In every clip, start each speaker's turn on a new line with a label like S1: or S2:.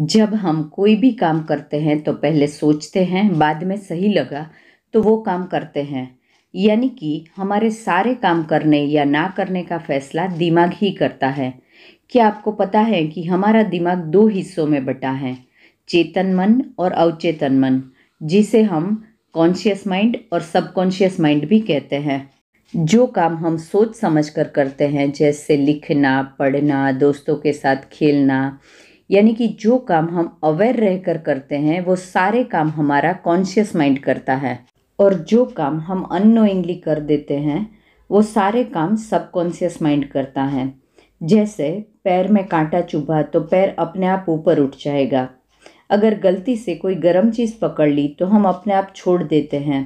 S1: जब हम कोई भी काम करते हैं तो पहले सोचते हैं बाद में सही लगा तो वो काम करते हैं यानी कि हमारे सारे काम करने या ना करने का फैसला दिमाग ही करता है क्या आपको पता है कि हमारा दिमाग दो हिस्सों में बटा है चेतन मन और अवचेतन मन जिसे हम कॉन्शियस माइंड और सबकॉन्शियस माइंड भी कहते हैं जो काम हम सोच समझ कर करते हैं जैसे लिखना पढ़ना दोस्तों के साथ खेलना यानी कि जो काम हम अवेयर रहकर करते हैं वो सारे काम हमारा कॉन्शियस माइंड करता है और जो काम हम अनोइंगली कर देते हैं वो सारे काम सबकॉन्शियस माइंड करता है जैसे पैर में कांटा चुभा तो पैर अपने आप ऊपर उठ जाएगा अगर गलती से कोई गर्म चीज़ पकड़ ली तो हम अपने आप छोड़ देते हैं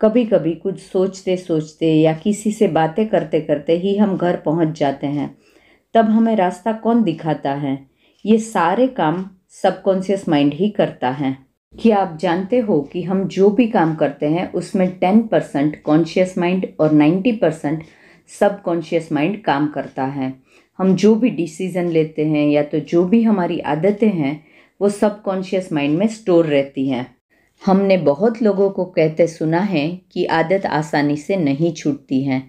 S1: कभी कभी कुछ सोचते सोचते या किसी से बातें करते करते ही हम घर पहुंच जाते हैं तब हमें रास्ता कौन दिखाता है ये सारे काम सबकॉन्सियस माइंड ही करता है कि आप जानते हो कि हम जो भी काम करते हैं उसमें टेन परसेंट कॉन्शियस माइंड और नाइन्टी परसेंट सबकॉन्शियस माइंड काम करता है हम जो भी डिसीज़न लेते हैं या तो जो भी हमारी आदतें हैं वो सबकॉन्शियस माइंड में स्टोर रहती हैं हमने बहुत लोगों को कहते सुना है कि आदत आसानी से नहीं छूटती हैं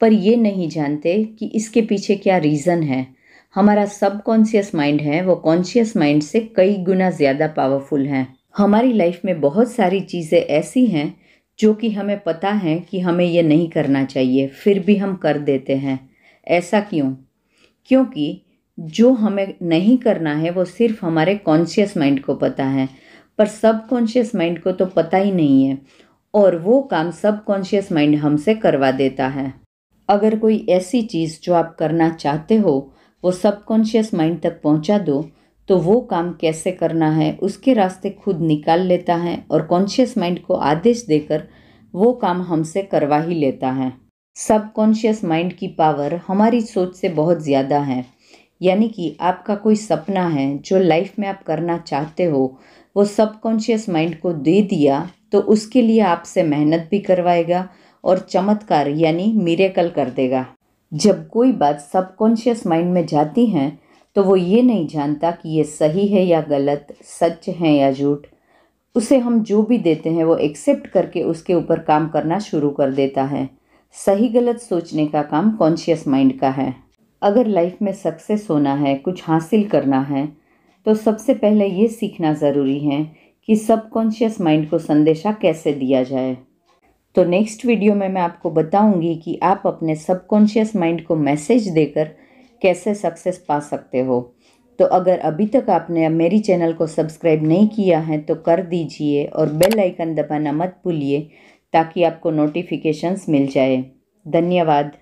S1: पर ये नहीं जानते कि इसके पीछे क्या रीज़न है हमारा सबकॉन्शियस माइंड है वो कॉन्शियस माइंड से कई गुना ज़्यादा पावरफुल हैं हमारी लाइफ में बहुत सारी चीज़ें ऐसी हैं जो कि हमें पता है कि हमें ये नहीं करना चाहिए फिर भी हम कर देते हैं ऐसा क्यों क्योंकि जो हमें नहीं करना है वो सिर्फ हमारे कॉन्शियस माइंड को पता है पर सब कॉन्शियस माइंड को तो पता ही नहीं है और वो काम सब कॉन्शियस माइंड हमसे करवा देता है अगर कोई ऐसी चीज़ जो आप करना चाहते हो वो सबकॉन्शियस माइंड तक पहुंचा दो तो वो काम कैसे करना है उसके रास्ते खुद निकाल लेता है और कॉन्शियस माइंड को आदेश देकर वो काम हमसे करवा ही लेता है सबकॉन्शियस माइंड की पावर हमारी सोच से बहुत ज़्यादा है यानी कि आपका कोई सपना है जो लाइफ में आप करना चाहते हो वो सबकॉन्शियस माइंड को दे दिया तो उसके लिए आपसे मेहनत भी करवाएगा और चमत्कार यानी मिरेकल कर देगा जब कोई बात सबकॉन्शियस माइंड में जाती हैं तो वो ये नहीं जानता कि ये सही है या गलत सच है या झूठ उसे हम जो भी देते हैं वो एक्सेप्ट करके उसके ऊपर काम करना शुरू कर देता है सही गलत सोचने का काम कॉन्शियस माइंड का है अगर लाइफ में सक्सेस होना है कुछ हासिल करना है तो सबसे पहले ये सीखना ज़रूरी है कि सबकॉन्शियस माइंड को संदेशा कैसे दिया जाए तो नेक्स्ट वीडियो में मैं आपको बताऊंगी कि आप अपने सबकॉन्शियस माइंड को मैसेज देकर कैसे सक्सेस पा सकते हो तो अगर अभी तक आपने मेरी चैनल को सब्सक्राइब नहीं किया है तो कर दीजिए और बेल आइकन दबाना मत भूलिए ताकि आपको नोटिफिकेशंस मिल जाए धन्यवाद